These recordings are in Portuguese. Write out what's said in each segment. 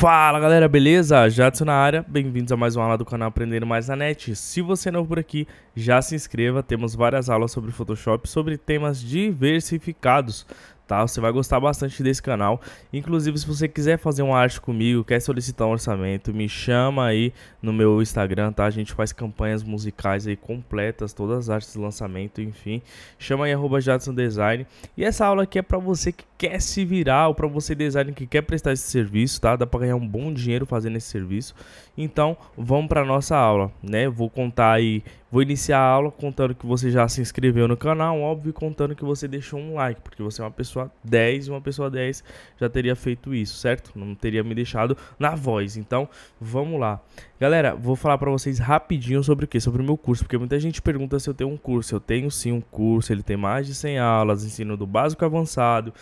Fala galera, beleza? Jadson na área, bem-vindos a mais uma aula do canal Aprendendo Mais na Net. Se você é novo por aqui, já se inscreva, temos várias aulas sobre Photoshop, sobre temas diversificados, tá? Você vai gostar bastante desse canal. Inclusive, se você quiser fazer uma arte comigo, quer solicitar um orçamento, me chama aí no meu Instagram, tá? A gente faz campanhas musicais aí completas, todas as artes de lançamento, enfim. Chama aí, arroba Jadson Design. E essa aula aqui é para você que quer se virar ou para você designer que quer prestar esse serviço, tá? Dá para ganhar um bom dinheiro fazendo esse serviço. Então, vamos para nossa aula, né? Vou contar aí, vou iniciar a aula contando que você já se inscreveu no canal, óbvio, contando que você deixou um like, porque você é uma pessoa 10 e uma pessoa 10 já teria feito isso, certo? Não teria me deixado na voz. Então, vamos lá. Galera, vou falar para vocês rapidinho sobre o que? Sobre o meu curso, porque muita gente pergunta se eu tenho um curso. Eu tenho sim um curso, ele tem mais de 100 aulas, ensino do básico avançado,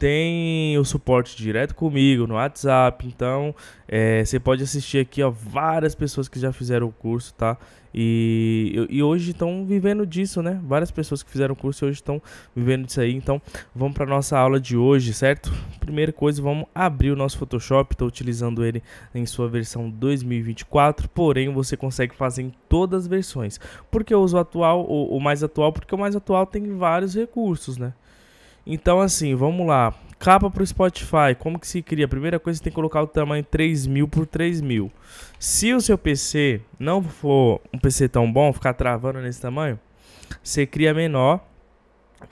tem o suporte direto comigo no WhatsApp, então é, você pode assistir aqui ó, várias pessoas que já fizeram o curso, tá? E, e hoje estão vivendo disso, né? Várias pessoas que fizeram o curso hoje estão vivendo disso aí. Então, vamos para nossa aula de hoje, certo? Primeira coisa, vamos abrir o nosso Photoshop. Estou utilizando ele em sua versão 2024, porém você consegue fazer em todas as versões. Porque eu uso o atual, o, o mais atual, porque o mais atual tem vários recursos, né? Então, assim, vamos lá. Capa para o Spotify, como que se cria? Primeira coisa, você tem que colocar o tamanho 3000 por 3000. Se o seu PC não for um PC tão bom, ficar travando nesse tamanho, você cria menor,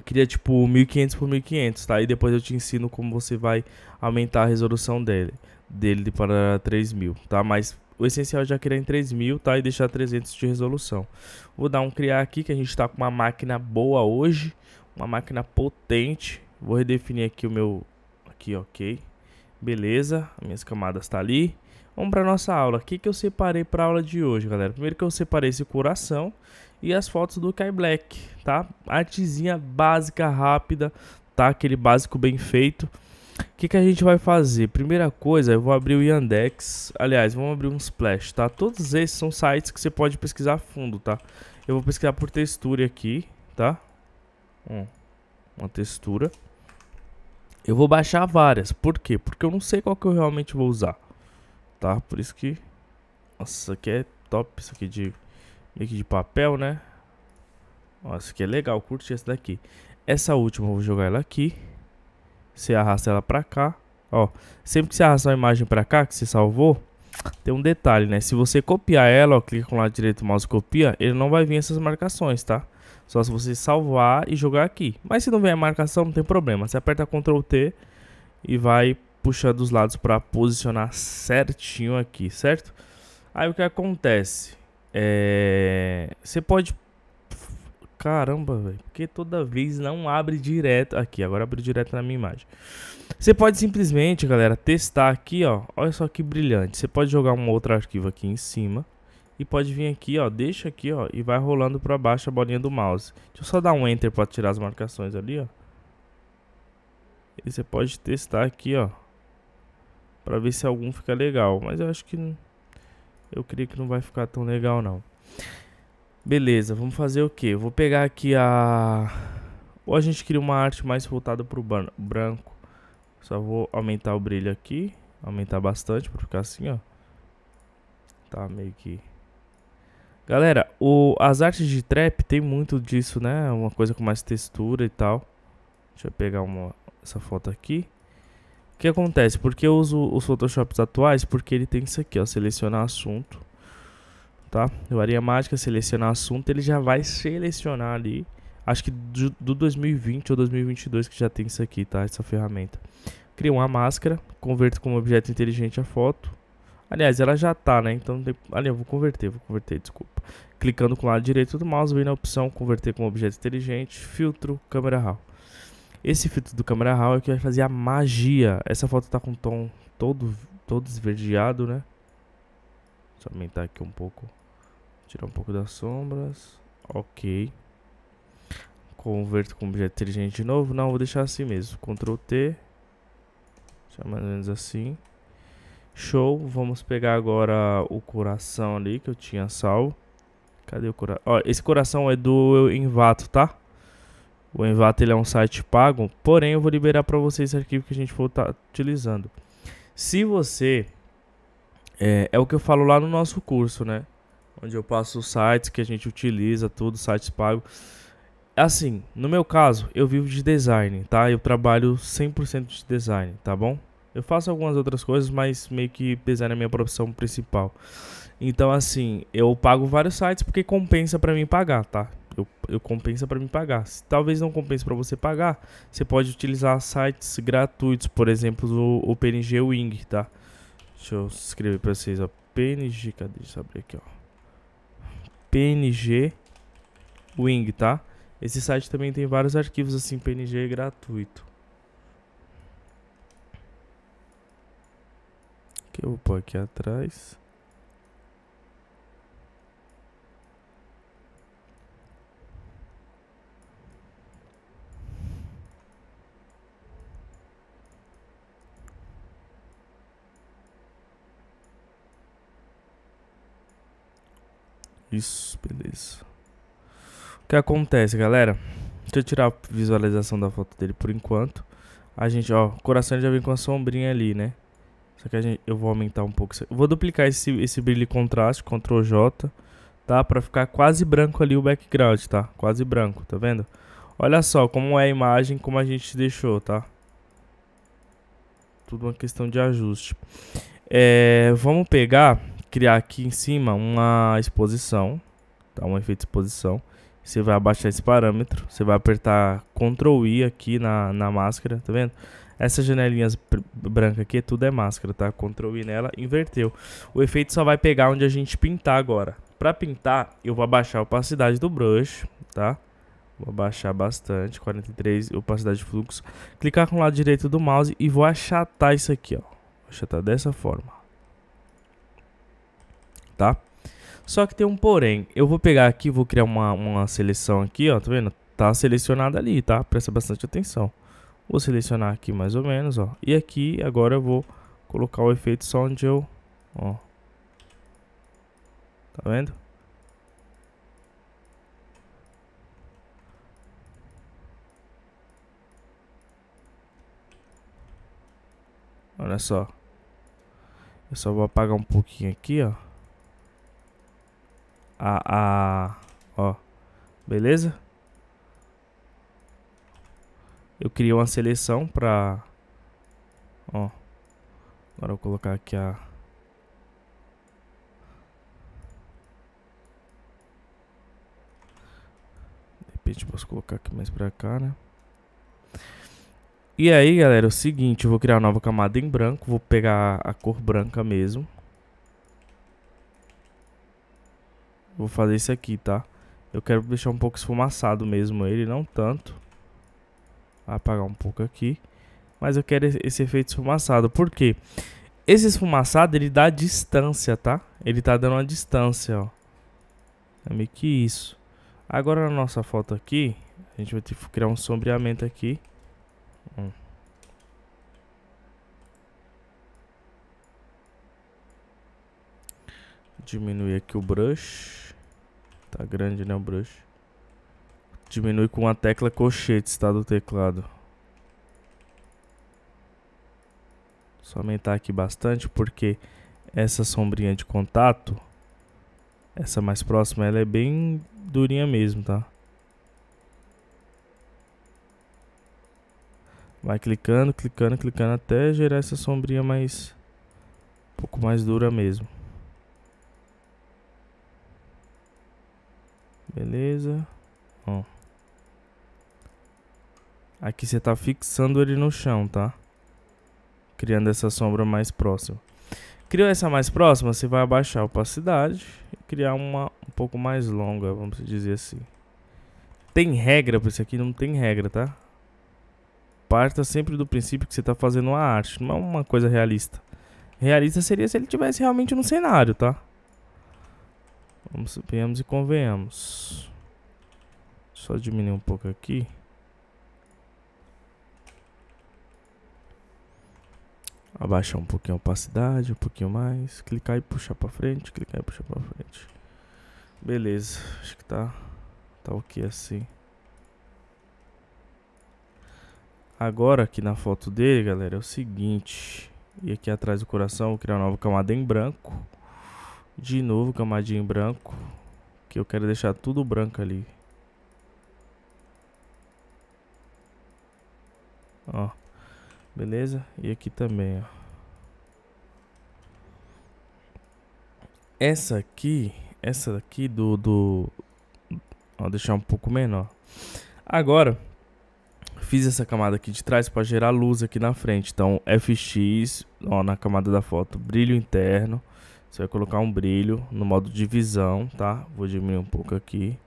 cria tipo 1500 por 1500, tá? E depois eu te ensino como você vai aumentar a resolução dele, dele para 3000, tá? Mas o essencial é já criar em 3000, tá? E deixar 300 de resolução. Vou dar um criar aqui, que a gente está com uma máquina boa hoje. Uma máquina potente. Vou redefinir aqui o meu... Aqui, ok. Beleza, minhas camadas tá ali. Vamos para nossa aula. O que, que eu separei para aula de hoje, galera? Primeiro que eu separei esse coração e as fotos do Kai Black, tá? Artezinha básica, rápida, tá? Aquele básico bem feito. O que, que a gente vai fazer? Primeira coisa, eu vou abrir o Yandex. Aliás, vamos abrir um Splash, tá? Todos esses são sites que você pode pesquisar a fundo, tá? Eu vou pesquisar por textura aqui, tá? uma textura. Eu vou baixar várias. Por quê? Porque eu não sei qual que eu realmente vou usar. Tá? Por isso que... Nossa, isso aqui é top. Isso aqui de... Meio que de papel, né? Nossa, que é legal. Curti essa daqui. Essa última eu vou jogar ela aqui. Você arrasta ela pra cá. Ó, sempre que você arrastar a imagem pra cá, que você salvou, tem um detalhe, né? Se você copiar ela, ó, clica com o lado direito do mouse copia, ele não vai vir essas marcações, tá? Só se você salvar e jogar aqui. Mas se não vier marcação, não tem problema. Você aperta Ctrl T e vai puxar dos lados para posicionar certinho aqui, certo? Aí o que acontece? É... Você pode... Caramba, velho. Porque toda vez não abre direto... Aqui, agora abriu direto na minha imagem. Você pode simplesmente, galera, testar aqui, ó. Olha só que brilhante. Você pode jogar um outro arquivo aqui em cima e pode vir aqui, ó, deixa aqui, ó, e vai rolando para baixo a bolinha do mouse. Deixa eu só dar um enter para tirar as marcações ali, ó. E você pode testar aqui, ó, para ver se algum fica legal, mas eu acho que não... eu creio que não vai ficar tão legal não. Beleza, vamos fazer o que? Vou pegar aqui a ou a gente cria uma arte mais voltada para o branco. Só vou aumentar o brilho aqui, aumentar bastante para ficar assim, ó. Tá meio que Galera, o, as artes de trap tem muito disso, né? Uma coisa com mais textura e tal. Deixa eu pegar uma, essa foto aqui. O que acontece? Porque eu uso os Photoshops atuais? Porque ele tem isso aqui, ó. Selecionar assunto. Tá? Eu areia mágica, selecionar assunto. Ele já vai selecionar ali. Acho que do, do 2020 ou 2022 que já tem isso aqui, tá? Essa ferramenta. Cria uma máscara. Converto como objeto inteligente a foto. Aliás, ela já tá, né? Então, ali eu vou converter, vou converter, desculpa. Clicando com o lado direito do mouse, vem na opção converter com objeto inteligente, filtro, câmera RAW. Esse filtro do câmera RAW é que vai fazer a magia. Essa foto tá com um tom todo, todo esverdeado, né? Deixa eu aumentar aqui um pouco. Tirar um pouco das sombras. Ok. Converto com objeto inteligente de novo. Não, vou deixar assim mesmo. Ctrl T. Deixa mais ou menos assim. Show, vamos pegar agora o coração ali que eu tinha salvo. Cadê o coração? esse coração é do Envato, tá? O Envato ele é um site pago, porém eu vou liberar para vocês esse arquivo que a gente for estar tá utilizando. Se você... É, é o que eu falo lá no nosso curso, né? Onde eu passo os sites que a gente utiliza, tudo, sites pagos assim, no meu caso, eu vivo de design, tá? Eu trabalho 100% de design, tá bom? Eu faço algumas outras coisas, mas meio que pesar na minha profissão principal. Então, assim, eu pago vários sites porque compensa para mim pagar, tá? Eu, eu compensa para mim pagar. Se talvez não compense para você pagar, você pode utilizar sites gratuitos, por exemplo, o, o PNG Wing, tá? Deixa eu escrever para vocês, ó. PNG, cadê? Deixa eu abrir aqui, ó. PNG Wing, tá? Esse site também tem vários arquivos assim PNG gratuito. eu vou pôr aqui atrás. Isso, beleza. O que acontece, galera? Deixa eu tirar a visualização da foto dele por enquanto. A gente, ó, o coração já vem com a sombrinha ali, né? Só que a gente, eu vou aumentar um pouco. Eu vou duplicar esse, esse brilho e contraste, Ctrl J, tá? Pra ficar quase branco ali o background, tá? Quase branco, tá vendo? Olha só como é a imagem, como a gente deixou, tá? Tudo uma questão de ajuste. É, vamos pegar, criar aqui em cima uma exposição, tá? Um efeito de exposição. Você vai abaixar esse parâmetro, você vai apertar Ctrl I aqui na, na máscara, tá vendo? Essas janelinhas branca aqui, tudo é máscara, tá? Ctrl I nela, inverteu. O efeito só vai pegar onde a gente pintar agora. Pra pintar, eu vou abaixar a opacidade do brush, tá? Vou abaixar bastante, 43, opacidade de fluxo. Clicar com o lado direito do mouse e vou achatar isso aqui, ó. Vou achatar dessa forma. Tá? Só que tem um porém. Eu vou pegar aqui, vou criar uma, uma seleção aqui, ó. Tá vendo? Tá selecionada ali, tá? Presta bastante atenção. Vou selecionar aqui mais ou menos, ó. E aqui agora eu vou colocar o efeito só onde eu, ó. Tá vendo? Olha só. Eu só vou apagar um pouquinho aqui, ó. A, ah, a, ah, ó. Beleza? Eu criei uma seleção pra... Ó. Agora eu vou colocar aqui a... De repente posso colocar aqui mais pra cá, né? E aí, galera, é o seguinte, eu vou criar uma nova camada em branco, vou pegar a cor branca mesmo. Vou fazer isso aqui, tá? Eu quero deixar um pouco esfumaçado mesmo ele, não tanto apagar um pouco aqui. Mas eu quero esse efeito esfumaçado. Por quê? Esse esfumaçado, ele dá distância, tá? Ele tá dando uma distância, ó. É meio que isso. Agora na nossa foto aqui, a gente vai ter que criar um sombreamento aqui. Hum. Diminuir aqui o brush. Tá grande, né, o brush. Diminui com a tecla colchete, está do teclado. Só aumentar aqui bastante porque essa sombrinha de contato, essa mais próxima, ela é bem durinha mesmo, tá? Vai clicando, clicando, clicando até gerar essa sombrinha mais um pouco mais dura mesmo. Beleza. Ó. Aqui você tá fixando ele no chão, tá? Criando essa sombra mais próxima. Criou essa mais próxima, você vai abaixar a opacidade e criar uma um pouco mais longa, vamos dizer assim. Tem regra pra isso aqui? Não tem regra, tá? Parta sempre do princípio que você tá fazendo uma arte, não é uma coisa realista. Realista seria se ele tivesse realmente no cenário, tá? Vamos, venhamos e convenhamos. Só diminuir um pouco aqui. abaixar um pouquinho a opacidade, um pouquinho mais, clicar e puxar para frente, clicar e puxar para frente. Beleza, acho que tá tá OK assim. Agora aqui na foto dele, galera, é o seguinte, e aqui atrás do coração, vou criar uma nova camada em branco. De novo, camadinha em branco, que eu quero deixar tudo branco ali. Ó. Beleza? E aqui também, ó. Essa aqui, essa aqui do, do... Vou deixar um pouco menor. Agora, fiz essa camada aqui de trás para gerar luz aqui na frente. Então, FX, ó, na camada da foto, brilho interno. Você vai colocar um brilho no modo divisão, tá? Vou diminuir um pouco aqui.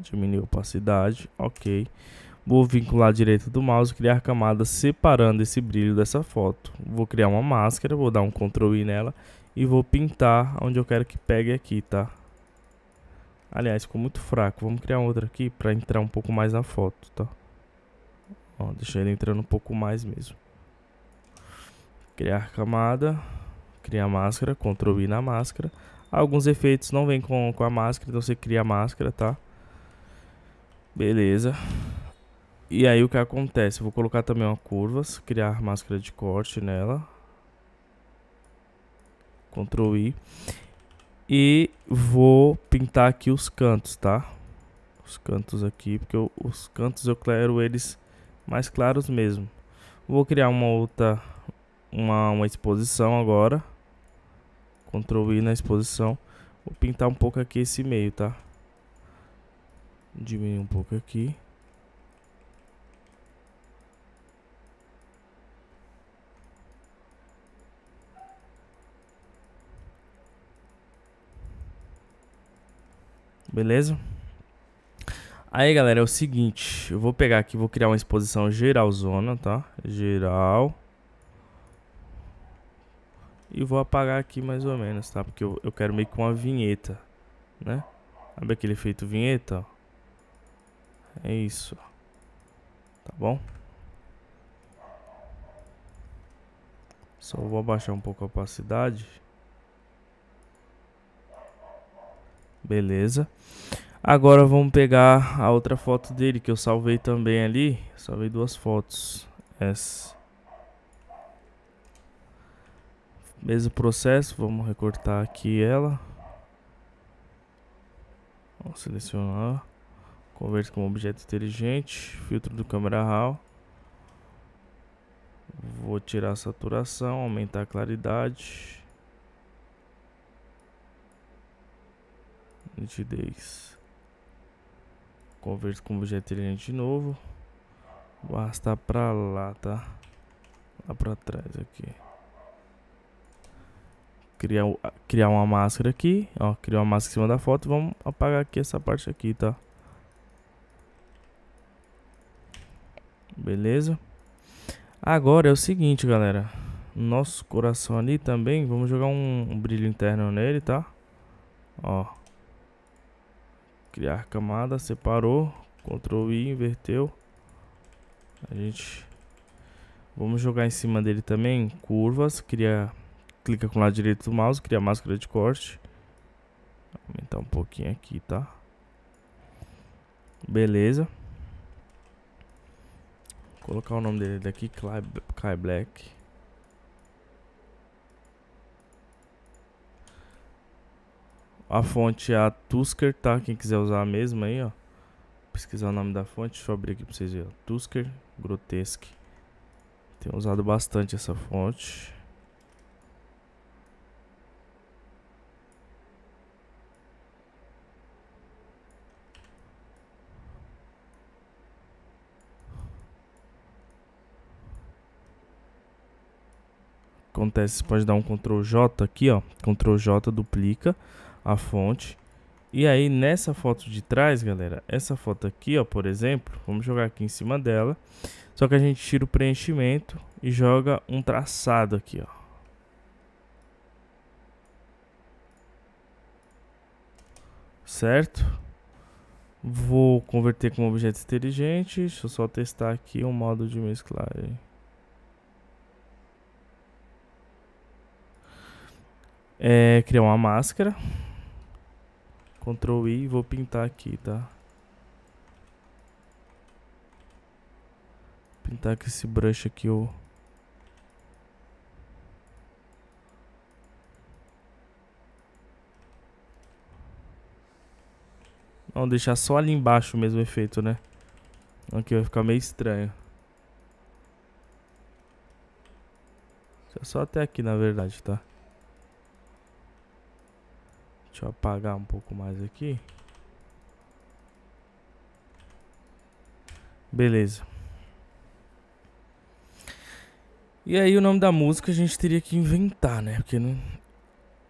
Diminuir a opacidade, ok. Vou vincular a direita do mouse, criar camadas separando esse brilho dessa foto. Vou criar uma máscara, vou dar um Ctrl I nela e vou pintar onde eu quero que pegue aqui, tá? Aliás, ficou muito fraco. Vamos criar outra aqui para entrar um pouco mais na foto, tá? Ó, deixa ele entrando um pouco mais mesmo. Criar camada, criar máscara, Ctrl I na máscara. Alguns efeitos não vêm com, com a máscara, então você cria a máscara, tá? Beleza. E aí o que acontece? Eu vou colocar também uma curva, criar máscara de corte nela. Ctrl I. E vou pintar aqui os cantos, tá? Os cantos aqui, porque eu, os cantos eu quero eles mais claros mesmo. Vou criar uma outra, uma, uma exposição agora. Ctrl I na exposição. Vou pintar um pouco aqui esse meio, tá? Diminuir um pouco aqui. Beleza? Aí, galera, é o seguinte. Eu vou pegar aqui, vou criar uma exposição geralzona, tá? Geral. E vou apagar aqui mais ou menos, tá? Porque eu, eu quero meio que uma vinheta, né? Sabe aquele efeito vinheta? Ó? É isso. Tá bom? Só vou abaixar um pouco a opacidade. Beleza. Agora vamos pegar a outra foto dele que eu salvei também ali. Salvei duas fotos. Essa. Mesmo processo, vamos recortar aqui ela. Vamos selecionar. Converte com objeto inteligente. Filtro do câmera RAW. Vou tirar a saturação, aumentar a claridade. nitidez. Converto com objeto inteligente de novo. Vou arrastar pra lá, tá? Lá pra trás aqui. Criar, criar uma máscara aqui. Ó, criar uma máscara em cima da foto. Vamos apagar aqui essa parte aqui, tá? Beleza? Agora é o seguinte, galera. Nosso coração ali também. Vamos jogar um, um brilho interno nele, tá? Ó criar camada, separou, Ctrl I, inverteu. A gente vamos jogar em cima dele também curvas, cria clica com o lado direito do mouse, cria máscara de corte. Aumentar um pouquinho aqui, tá? Beleza. Vou colocar o nome dele daqui, Kai Black. A fonte é a Tusker, tá? Quem quiser usar a mesma aí, ó. Pesquisar o nome da fonte, deixa eu abrir aqui pra vocês verem. Tusker Grotesque. Tenho usado bastante essa fonte. acontece, você pode dar um Ctrl J aqui, ó. Ctrl J duplica a fonte. E aí nessa foto de trás, galera, essa foto aqui, ó, por exemplo, vamos jogar aqui em cima dela. Só que a gente tira o preenchimento e joga um traçado aqui, ó. Certo? Vou converter com objeto inteligente. Deixa eu só testar aqui o um modo de mesclar É, criar uma máscara. Ctrl I e vou pintar aqui, tá? Pintar com esse brush aqui o... Vamos deixar só ali embaixo mesmo o efeito, né? Aqui vai ficar meio estranho. Só até aqui, na verdade, tá? Deixa eu apagar um pouco mais aqui. Beleza. E aí o nome da música a gente teria que inventar, né? Porque não...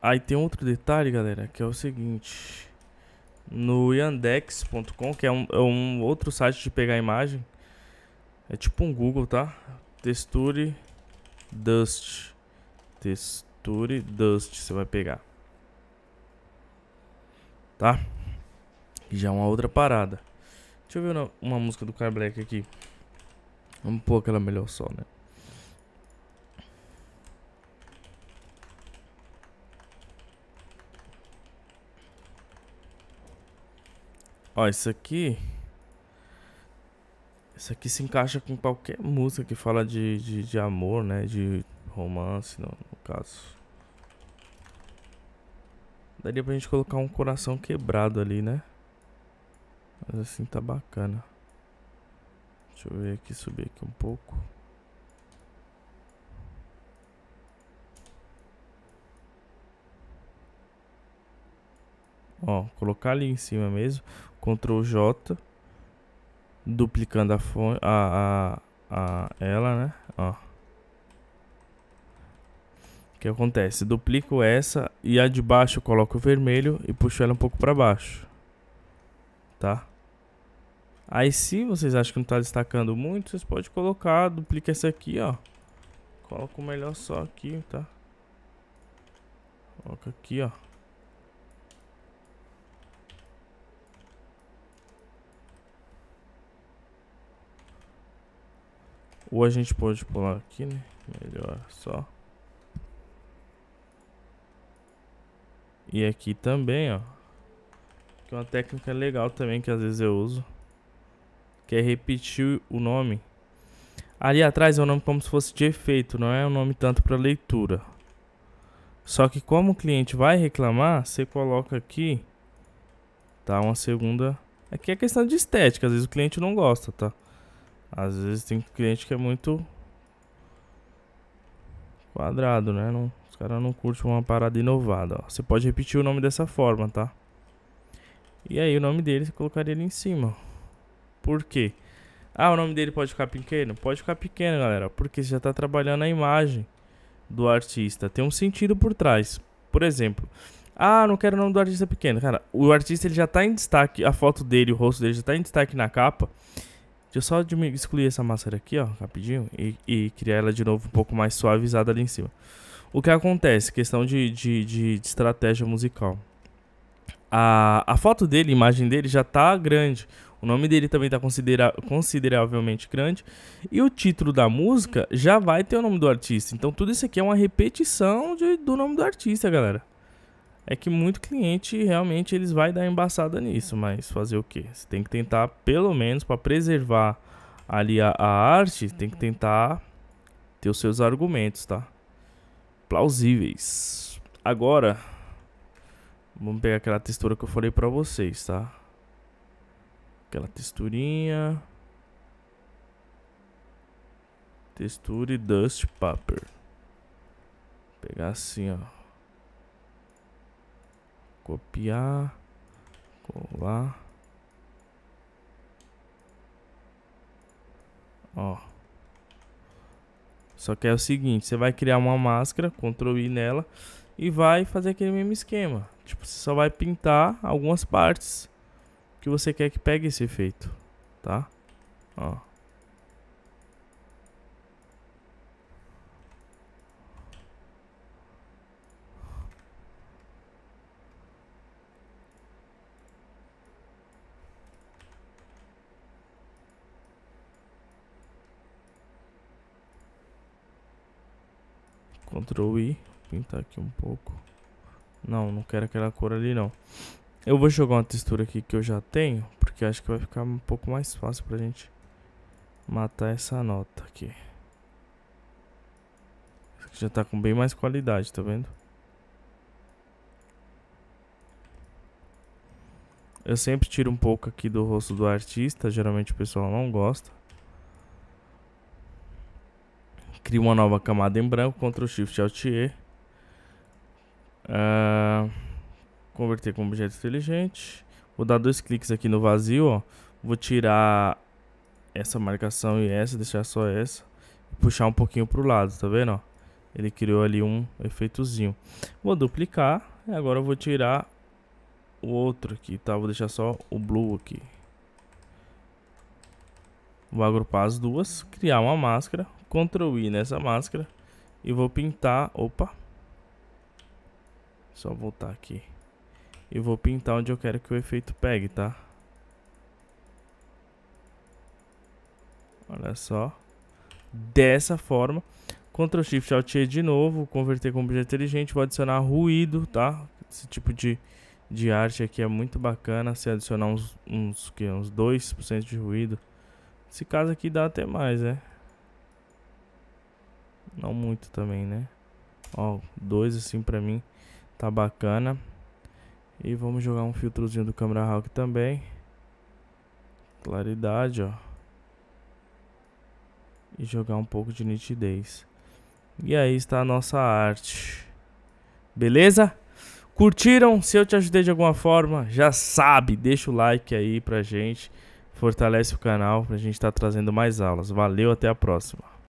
Aí tem outro detalhe, galera, que é o seguinte. No yandex.com, que é um, é um outro site de pegar imagem. É tipo um Google, tá? Texture Dust. Texture Dust você vai pegar tá? Já é uma outra parada. Deixa eu ver uma, uma música do Car Black aqui. Vamos pôr aquela melhor só, né? Ó, isso aqui... Isso aqui se encaixa com qualquer música que fala de, de, de amor, né? De romance, no, no caso. Daria pra gente colocar um coração quebrado ali, né? Mas assim tá bacana. Deixa eu ver aqui, subir aqui um pouco. Ó, colocar ali em cima mesmo. Ctrl J. Duplicando a, fonte, a, a, a ela, né? Ó que acontece? Duplico essa e a de baixo eu coloco o vermelho e puxo ela um pouco para baixo. Tá? Aí se vocês acham que não está destacando muito, vocês podem colocar, duplica essa aqui, ó. Coloca o melhor só aqui, tá? Coloca aqui, ó. Ou a gente pode pular aqui, né? Melhor só. E aqui também, ó. Que é uma técnica legal também que às vezes eu uso. Que é repetir o nome. Ali atrás é um nome como se fosse de efeito, não é um nome tanto para leitura. Só que como o cliente vai reclamar, você coloca aqui, tá? Uma segunda... Aqui é questão de estética, às vezes o cliente não gosta, tá? Às vezes tem cliente que é muito quadrado, né? Não cara não curte uma parada inovada, ó. Você pode repetir o nome dessa forma, tá? E aí o nome dele você colocaria ali em cima. Por quê? Ah, o nome dele pode ficar pequeno? Pode ficar pequeno, galera, porque você já está trabalhando a imagem do artista. Tem um sentido por trás. Por exemplo, ah, não quero o nome do artista pequeno. Cara, o artista ele já está em destaque, a foto dele, o rosto dele já está em destaque na capa. Deixa eu só excluir essa máscara aqui, ó, rapidinho, e, e criar ela de novo um pouco mais suavizada ali em cima. O que acontece? Questão de, de, de, de estratégia musical. A, a foto dele, a imagem dele já tá grande. O nome dele também está considera consideravelmente grande. E o título da música já vai ter o nome do artista. Então tudo isso aqui é uma repetição de, do nome do artista, galera. É que muito cliente realmente eles vai dar embaçada nisso, mas fazer o que? Você tem que tentar, pelo menos, para preservar ali a, a arte, tem que tentar ter os seus argumentos, tá? plausíveis. Agora, vamos pegar aquela textura que eu falei pra vocês, tá? Aquela texturinha. Texture Dust Paper. Vou pegar assim, ó. Copiar. Colar. Ó. Só que é o seguinte, você vai criar uma máscara, Ctrl I nela, e vai fazer aquele mesmo esquema. Tipo, você só vai pintar algumas partes que você quer que pegue esse efeito, tá? Ó. Ctrl I. Pintar aqui um pouco. Não, não quero aquela cor ali não. Eu vou jogar uma textura aqui que eu já tenho. Porque acho que vai ficar um pouco mais fácil pra gente matar essa nota aqui. Essa aqui já tá com bem mais qualidade, tá vendo? Eu sempre tiro um pouco aqui do rosto do artista. Geralmente o pessoal não gosta. cria uma nova camada em branco, Ctrl Shift Alt E. Uh, converter como objeto inteligente. Vou dar dois cliques aqui no vazio, ó. Vou tirar essa marcação e essa, deixar só essa. Puxar um pouquinho pro lado, tá vendo, ó? Ele criou ali um efeitozinho. Vou duplicar. E agora eu vou tirar o outro aqui, tá? Vou deixar só o blue aqui. Vou agrupar as duas, criar uma máscara, Ctrl I nessa máscara e vou pintar, opa, só voltar aqui, e vou pintar onde eu quero que o efeito pegue, tá? Olha só, dessa forma, Ctrl Shift Alt E de novo, converter com objeto inteligente, vou adicionar ruído, tá? Esse tipo de, de arte aqui é muito bacana, se adicionar uns, uns, que, uns 2% de ruído, esse caso aqui dá até mais, né? Não muito também, né? Ó, dois assim pra mim tá bacana. E vamos jogar um filtrozinho do Camera Hawk também. Claridade, ó. E jogar um pouco de nitidez. E aí está a nossa arte. Beleza? Curtiram? Se eu te ajudei de alguma forma, já sabe, deixa o like aí pra gente. Fortalece o canal pra gente estar tá trazendo mais aulas. Valeu, até a próxima.